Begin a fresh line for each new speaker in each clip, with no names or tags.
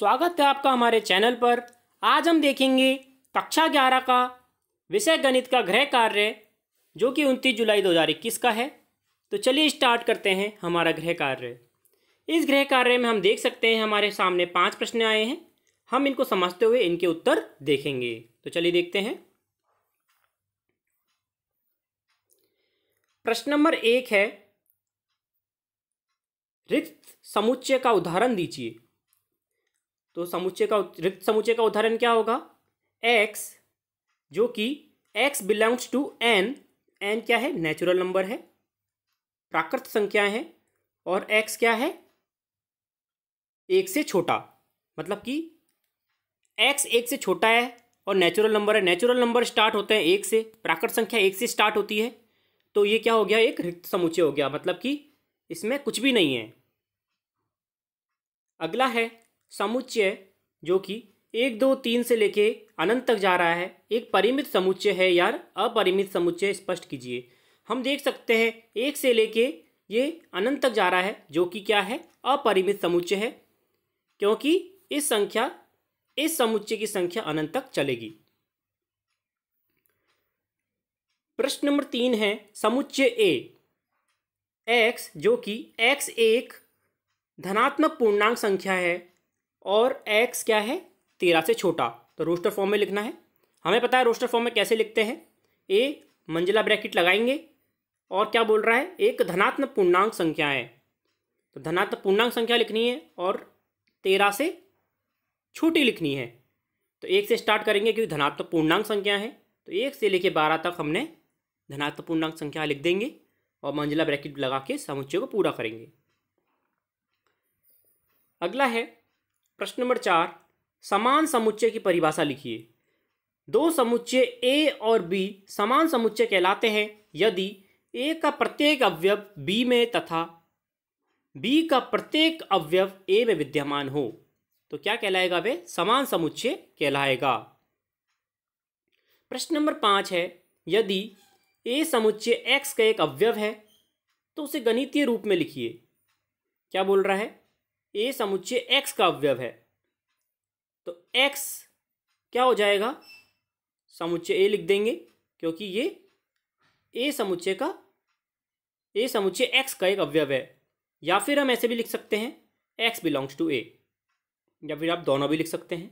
स्वागत है आपका हमारे चैनल पर आज हम देखेंगे कक्षा ग्यारह का विषय गणित का गृह कार्य जो कि उनतीस जुलाई 2021 का है तो चलिए स्टार्ट करते हैं हमारा गृह कार्य इस गृह कार्य में हम देख सकते हैं हमारे सामने पांच प्रश्न आए हैं हम इनको समझते हुए इनके उत्तर देखेंगे तो चलिए देखते हैं प्रश्न नंबर एक है रिक्त समुच्चय का उदाहरण दीजिए तो समुच्चय का रिक्त समुच्चय का उदाहरण क्या होगा एक्स जो कि x belongs to N N क्या है नेचुरल नंबर है प्राकृत संख्या है और एक्स क्या है एक से छोटा मतलब कि एक्स एक से छोटा है और नेचुरल नंबर है नेचुरल नंबर स्टार्ट होते हैं एक से प्राकृत संख्या एक से स्टार्ट होती है तो ये क्या हो गया एक रिक्त समुच्चय हो गया मतलब कि इसमें कुछ भी नहीं है अगला है समुच्चय जो कि एक दो तीन से लेके अनंत तक जा रहा है एक परिमित समुच्चय है यार अपरिमित समुच्चय स्पष्ट कीजिए हम देख सकते हैं एक से लेके ये अनंत तक जा रहा है जो कि क्या है अपरिमित समुच्चय है क्योंकि इस संख्या इस समुच्चय की संख्या अनंत तक चलेगी प्रश्न नंबर तीन है समुच्चय ए एक्स जो कि एक्स एक धनात्मक पूर्णांक संख्या है और एक्स क्या है तेरह से छोटा तो रोस्टर फॉर्म में लिखना है हमें पता है रोस्टर फॉर्म में कैसे लिखते हैं ए मंजिला ब्रैकेट लगाएंगे और क्या बोल रहा है एक धनात्म पूर्णांक संख्या है तो धनात्म पूर्णांक संख्या लिखनी है और तेरह से छोटी लिखनी है तो एक से स्टार्ट करेंगे क्योंकि धनात्म पूर्णांक संख्या है तो एक से लेके बारह तक हमने धनात्म पूर्णांक संख्या लिख देंगे और मंजिला ब्रैकेट लगा के समुच्चय को पूरा करेंगे अगला है प्रश्न नंबर चार समान समुच्चय की परिभाषा लिखिए दो समुच्चय ए और बी समान समुच्चय कहलाते हैं यदि ए का प्रत्येक अवयव बी में तथा बी का प्रत्येक अवयव ए में विद्यमान हो तो क्या कहलाएगा वे समान समुच्चय कहलाएगा प्रश्न नंबर पाँच है यदि ए समुच्चय एक्स का एक अवयव है तो उसे गणितीय रूप में लिखिए क्या बोल रहा है ए समुच्चय एक्स का अवयव है तो एक्स क्या हो जाएगा समुच्चय ए लिख देंगे क्योंकि ये ए समुच्चय का ए समुच्चय एक्स का एक अवयव है या फिर हम ऐसे भी लिख सकते हैं एक्स बिलोंग्स टू ए या फिर आप दोनों भी लिख सकते हैं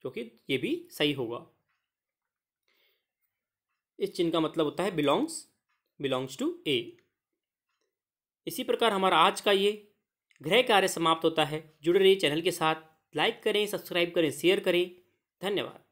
क्योंकि ये भी सही होगा इस चिन्ह का मतलब होता है बिलोंग्स बिलोंग्स टू ए इसी प्रकार हमारा आज का ये गृह कार्य समाप्त होता है जुड़े रहिए चैनल के साथ लाइक करें सब्सक्राइब करें शेयर करें धन्यवाद